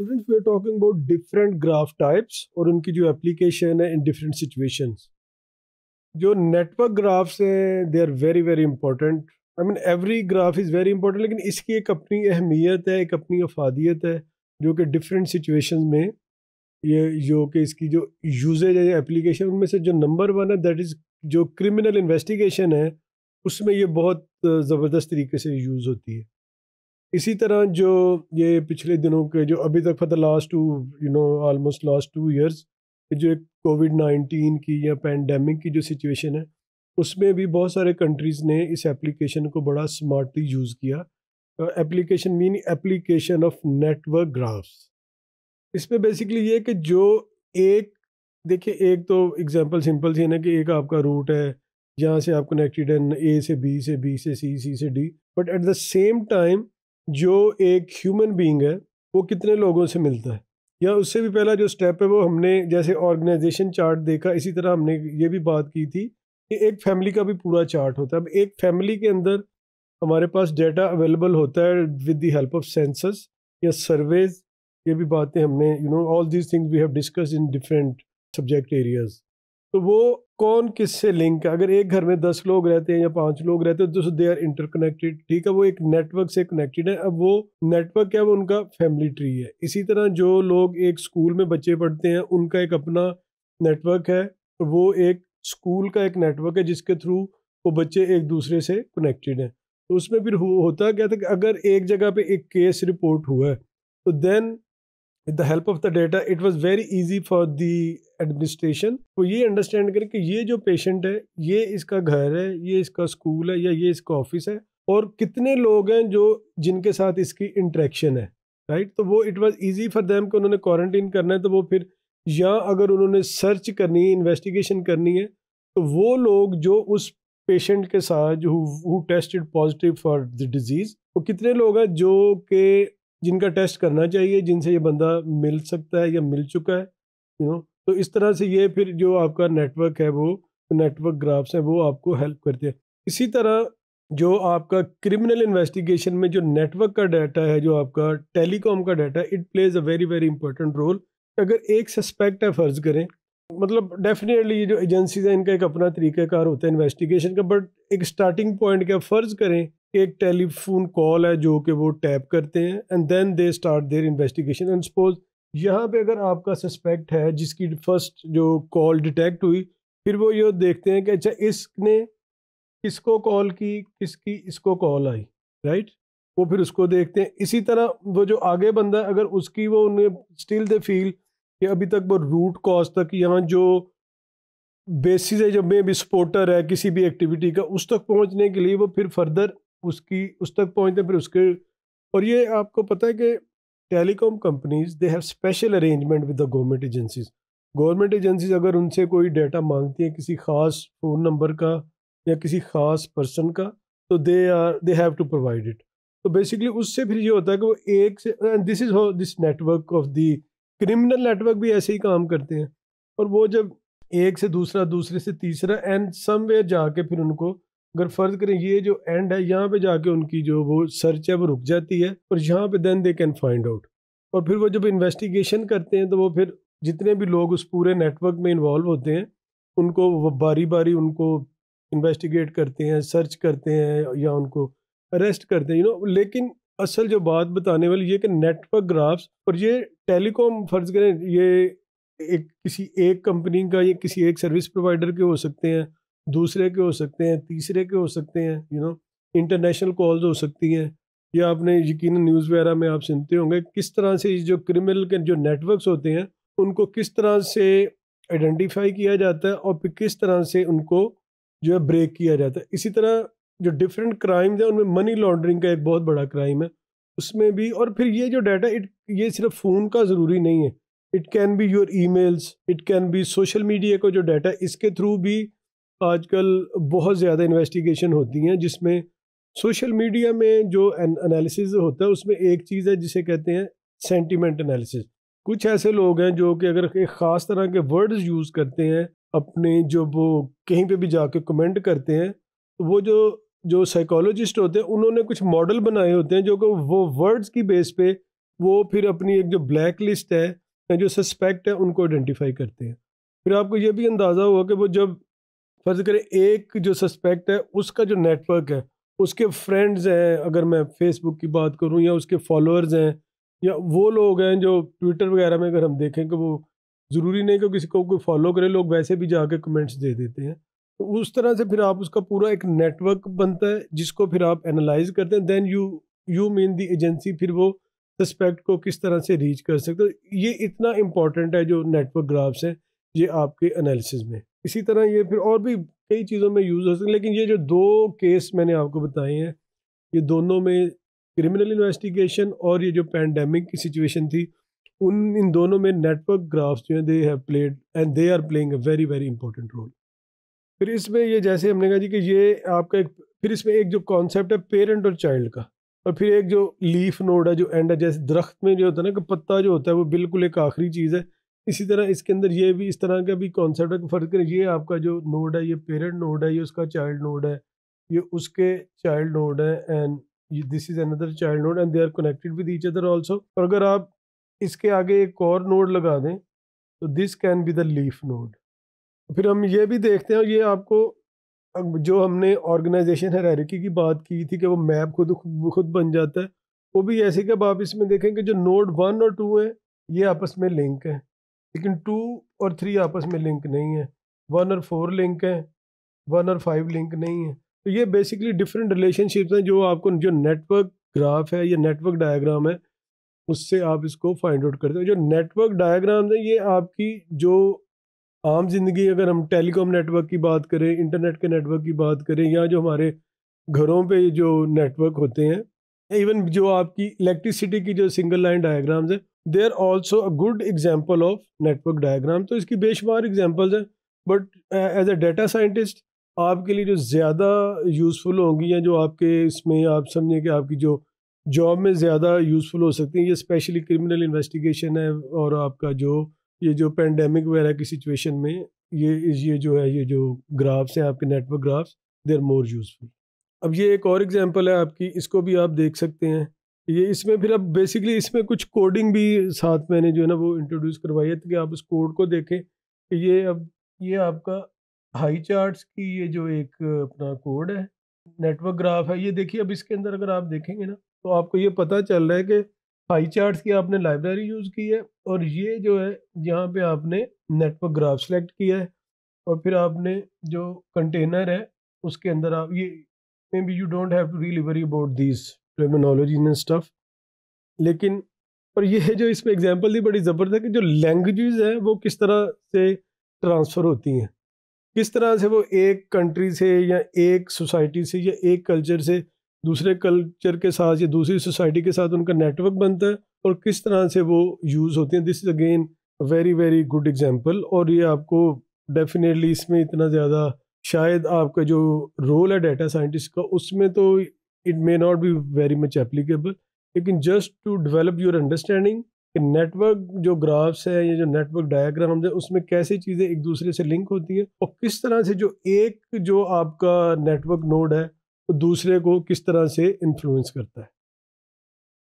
students we are talking about different graph types और उनकी जो एप्लीकेशन है इन डिफरेंट सिचुएशंस जो नेटवर्क ग्राफ्स हैं they are very very important I mean every graph is very important लेकिन इसकी एक अपनी अहमियत है एक अपनी अफादियत है जो कि डिफरेंट सिचुएशन में ये जो कि इसकी जो यूजेज है एप्लीकेशन उनमें से जो नंबर वन है दैट इज़ जो क्रिमिनल इन्वेस्टिगेशन है उसमें ये बहुत ज़बरदस्त तरीके से यूज़ होती है इसी तरह जो ये पिछले दिनों के जो अभी तक for the last two you know almost last two years जो एक कोविड नाइन्टीन की या पैंडमिक की जो सिचुएशन है उसमें भी बहुत सारे कंट्रीज़ ने इस एप्लीकेशन को बड़ा स्मार्टली यूज़ किया application mean application of network graphs इसमें बेसिकली ये कि जो एक देखिए एक तो एग्जांपल सिंपल सी है ना कि एक आपका रूट है जहाँ से आप कनेक्टेड हैं ए से बी से बी से सी सी से D but at the same time जो एक ह्यूमन बीइंग है वो कितने लोगों से मिलता है या उससे भी पहला जो स्टेप है वो हमने जैसे ऑर्गेनाइजेशन चार्ट देखा इसी तरह हमने ये भी बात की थी कि एक फैमिली का भी पूरा चार्ट होता है अब एक फैमिली के अंदर हमारे पास डेटा अवेलेबल होता है with the help of census या सर्वेज ये भी बातें हमने you know all these things we have discuss in different subject areas तो वो कौन किससे लिंक है अगर एक घर में दस लोग रहते हैं या पांच लोग रहते हैं तो दे आर इंटरकनेक्टेड ठीक है वो एक नेटवर्क से कनेक्टेड है अब वो नेटवर्क है वो उनका फैमिली ट्री है इसी तरह जो लोग एक स्कूल में बच्चे पढ़ते हैं उनका एक अपना नेटवर्क है वो एक स्कूल का एक नेटवर्क है जिसके थ्रू वो बच्चे एक दूसरे से कनेक्टेड हैं तो उसमें फिर हो, होता क्या था कि अगर एक जगह पे एक केस रिपोर्ट हुआ है तो then with the help of the data it was very easy for the administration वो ये अंडरस्टैंड करें कि ये जो पेशेंट है ये इसका घर है ये इसका स्कूल है या ये इसका ऑफिस है और कितने लोग हैं जो जिनके साथ इसकी इंट्रैक्शन है राइट तो वो it was easy for them कि उन्होंने क्वारंटीन करना है तो वो फिर या अगर उन्होंने सर्च करनी है इन्वेस्टिगेशन करनी है तो वो लोग जो उस पेशेंट के साथ who tested positive for the disease वो कितने लोग हैं जो के जिनका टेस्ट करना चाहिए जिनसे ये बंदा मिल सकता है या मिल चुका है यू नो तो इस तरह से ये फिर जो आपका नेटवर्क है वो नेटवर्क ग्राफ्स हैं वो आपको हेल्प करते हैं इसी तरह जो आपका क्रिमिनल इन्वेस्टिगेशन में जो नेटवर्क का डाटा है जो आपका टेलीकॉम का डाटा है it plays a very very important role अगर एक सस्पेक्ट है फर्ज करें मतलब डेफिनेटली ये जो एजेंसीज हैं इनका एक अपना तरीक़ाकार होता है इन्वेस्टिगेशन का बट एक स्टार्टिंग पॉइंट क्या फ़र्ज़ करें एक टेलीफोन कॉल है जो कि वो टैप करते हैं and then they start their investigation and suppose यहाँ पे अगर आपका सस्पेक्ट है जिसकी फर्स्ट जो कॉल डिटेक्ट हुई फिर वो ये देखते हैं कि अच्छा इसने किसको कॉल की किसकी इसको कॉल आई राइट वो फिर उसको देखते हैं इसी तरह वो जो आगे बंदा अगर उसकी वो उन्हें स्टिल दे फील कि अभी तक वो रूट कॉज तक यहाँ जो बेसिस है जब मे भी सपोर्टर है किसी भी एक्टिविटी का उस तक पहुँचने के लिए वो फिर फर्दर उसकी उस तक पहुँचते फिर उसके और ये आपको पता है कि telecom companies they have special arrangement with the government agencies government agencies अगर उनसे कोई डाटा मांगती हैं किसी ख़ास फ़ोन नंबर का या किसी ख़ास पर्सन का तो they are they have to provide it तो बेसिकली उससे फिर ये होता है कि वो एक से and this is how this network of the criminal network भी ऐसे ही काम करते हैं और वो जब एक से दूसरा दूसरे से तीसरा एंड समवेयर जाके फिर उनको अगर फ़र्ज़ करें ये जो एंड है यहाँ पे जाके उनकी जो वो सर्च है वो रुक जाती है और यहाँ पे then they can find out और फिर वो जब इन्वेस्टिगेशन करते हैं तो वो फिर जितने भी लोग उस पूरे नेटवर्क में इन्वॉल्व होते हैं उनको वो बारी बारी उनको इन्वेस्टिगेट करते हैं सर्च करते हैं या उनको अरेस्ट करते हैं यू नो लेकिन असल जो बात बताने वाली ये कि नेटवर्क ग्राफ्स और ये टेलीकॉम फ़र्ज़ करें ये एक किसी एक कंपनी का या किसी एक सर्विस प्रोवाइडर के हो सकते हैं दूसरे के हो सकते हैं तीसरे के हो सकते हैं यू नो इंटरनेशनल कॉल्स हो सकती हैं या आपने यकीन न्यूज़ वगैरह में आप सुनते होंगे किस तरह से जो क्रिमिनल के जो नेटवर्क्स होते हैं उनको किस तरह से आइडेंटिफाई किया जाता है और फिर किस तरह से उनको जो है ब्रेक किया जाता है इसी तरह जो डिफरेंट क्राइम्स हैं उनमें मनी लॉन्ड्रिंग का एक बहुत बड़ा क्राइम है उसमें भी और फिर ये जो डाटा इट ये सिर्फ फ़ोन का ज़रूरी नहीं है it can be your emails it can be social media का जो डाटा इसके थ्रू भी आजकल बहुत ज़्यादा इन्वेस्टिगेशन होती हैं जिसमें सोशल मीडिया में जो एनालिसिस होता है उसमें एक चीज़ है जिसे कहते हैं सेंटिमेंट एनालिसिस कुछ ऐसे लोग हैं जो कि अगर एक ख़ास तरह के वर्ड्स यूज़ करते हैं अपने जो वो कहीं पे भी जाके कमेंट करते हैं तो वो जो जो साइकोलॉजिस्ट होते हैं उन्होंने कुछ मॉडल बनाए होते हैं जो कि वो वर्ड्स की बेस पे वो फिर अपनी एक जो ब्लैक लिस्ट है या जो सस्पेक्ट है उनको आइडेंटिफाई करते हैं फिर आपको ये भी अंदाज़ा हुआ कि वो जब फर्ज करें एक जो सस्पेक्ट है उसका जो नेटवर्क है उसके फ्रेंड्स हैं अगर मैं फेसबुक की बात करूं या उसके फॉलोअर्स हैं या वो लोग हैं जो ट्विटर वगैरह में अगर हम देखें कि वो ज़रूरी नहीं कि किसी को कोई फॉलो करे लोग वैसे भी जाके कमेंट्स दे देते हैं तो उस तरह से फिर आप उसका पूरा एक नेटवर्क बनता है जिसको फिर आप एनालाइज करते हैं then you you mean the agency फिर वो सस्पेक्ट को किस तरह से रीच कर सकते हो ये इतना इम्पॉर्टेंट है जो नेटवर्क ग्राफ्स हैं ये आपके एनालिसिस में इसी तरह ये फिर और भी कई चीज़ों में यूज़ हो सकते हैं लेकिन ये जो दो केस मैंने आपको बताए हैं ये दोनों में क्रिमिनल इन्वेस्टिगेशन और ये जो पैंडेमिक की सिचुएशन थी उन इन दोनों में नेटवर्क ग्राफ्स जो हैं they have played and they are playing a very very important role फिर इसमें ये जैसे हमने कहा जी कि ये आपका एक फिर इसमें एक जो कॉन्सेप्ट है पेरेंट और चाइल्ड का और फिर एक जो लीफ नोड है जो एंड है जैसे दरख्त में जो होता है ना कि पत्ता जो होता है वो बिल्कुल एक आखिरी चीज़ है इसी तरह इसके अंदर ये भी इस तरह का भी कॉन्सेप्ट है फ़र्ज करें ये आपका जो नोड है ये पेरेंट नोड है ये उसका चाइल्ड नोड है ये उसके चाइल्ड नोड है and this is another child node and they are connected with each other also और अगर आप इसके आगे एक और नोड लगा दें तो this can be the leaf node फिर हम ये भी देखते हैं ये आपको जो हमने ऑर्गेनाइजेशन हरारकी की बात की थी कि वो मैप खुद खुद बन जाता है वो भी ऐसे कि अब आप इसमें देखें कि जो नोड वन और टू है ये आपस में लिंक है लेकिन टू और थ्री आपस में लिंक नहीं है वन और फोर लिंक है वन और फाइव लिंक नहीं है तो ये बेसिकली डिफरेंट रिलेशनशिप्स हैं जो आपको जो नेटवर्क ग्राफ है या नेटवर्क डायग्राम है उससे आप इसको फाइंड आउट करते हो जो नेटवर्क डायग्राम है ये आपकी जो आम जिंदगी अगर हम टेलीकॉम नेटवर्क की बात करें इंटरनेट के नेटवर्क की बात करें या जो हमारे घरों पे जो नेटवर्क होते हैं इवन जो आपकी इलेक्ट्रिसिटी की जो सिंगल लाइन डायग्राम्स हैं they are also a good example of network diagram तो इसकी बेशुमार एग्जाम्पल्स हैं but as a data scientist आपके लिए जो ज़्यादा यूज़फुल होंगी या जो आपके इसमें आप समझें कि आपकी जो जॉब में ज़्यादा यूज़फुल हो सकती हैं ये स्पेशली क्रिमिनल इन्वेस्टिगेशन है और आपका जो ये जो पेंडेमिक वगैरह की सिचुएशन में ये ये जो है ये जो ग्राफ्स हैं आपके network graphs they are more useful अब ये एक और एग्जांपल है आपकी इसको भी आप देख सकते हैं ये इसमें फिर अब बेसिकली इसमें कुछ कोडिंग भी साथ मैंने जो है ना वो इंट्रोड्यूस करवाई है कि आप उस कोड को देखें कि ये अब ये आपका हाई चार्ट्स की ये जो एक अपना कोड है नेटवर्क ग्राफ है ये देखिए अब इसके अंदर अगर आप देखेंगे ना तो आपको ये पता चल रहा है कि हाई चार्ट्स की आपने लाइब्रेरी यूज़ की है और ये जो है यहाँ पे आपने नेटवर्क ग्राफ सेलेक्ट किया है और फिर आपने जो कंटेनर है उसके अंदर आप ये maybe you don't have to really worry about this terminology and stuff लेकिन और ये जो इसमें एग्जांपल दी बड़ी ज़बरदस्त है कि जो लैंग्वेजेस हैं वो किस तरह से ट्रांसफ़र होती हैं किस तरह से वो एक कंट्री से या एक सोसाइटी से या एक कल्चर से दूसरे कल्चर के साथ या दूसरी सोसाइटी के साथ उनका नेटवर्क बनता है और किस तरह से वो यूज़ होते हैं this is again very very good example और ये आपको डेफिनेटली इसमें इतना ज़्यादा शायद आपका जो रोल है डाटा साइंटिस्ट का उसमें तो it may not be very much applicable लेकिन just to develop your understanding कि नेटवर्क जो ग्राफ्स है या जो नेटवर्क डायग्राम्स है उसमें कैसे चीज़ें एक दूसरे से लिंक होती हैं और किस तरह से जो एक जो आपका नेटवर्क नोड है वो तो दूसरे को किस तरह से इन्फ्लुएंस करता है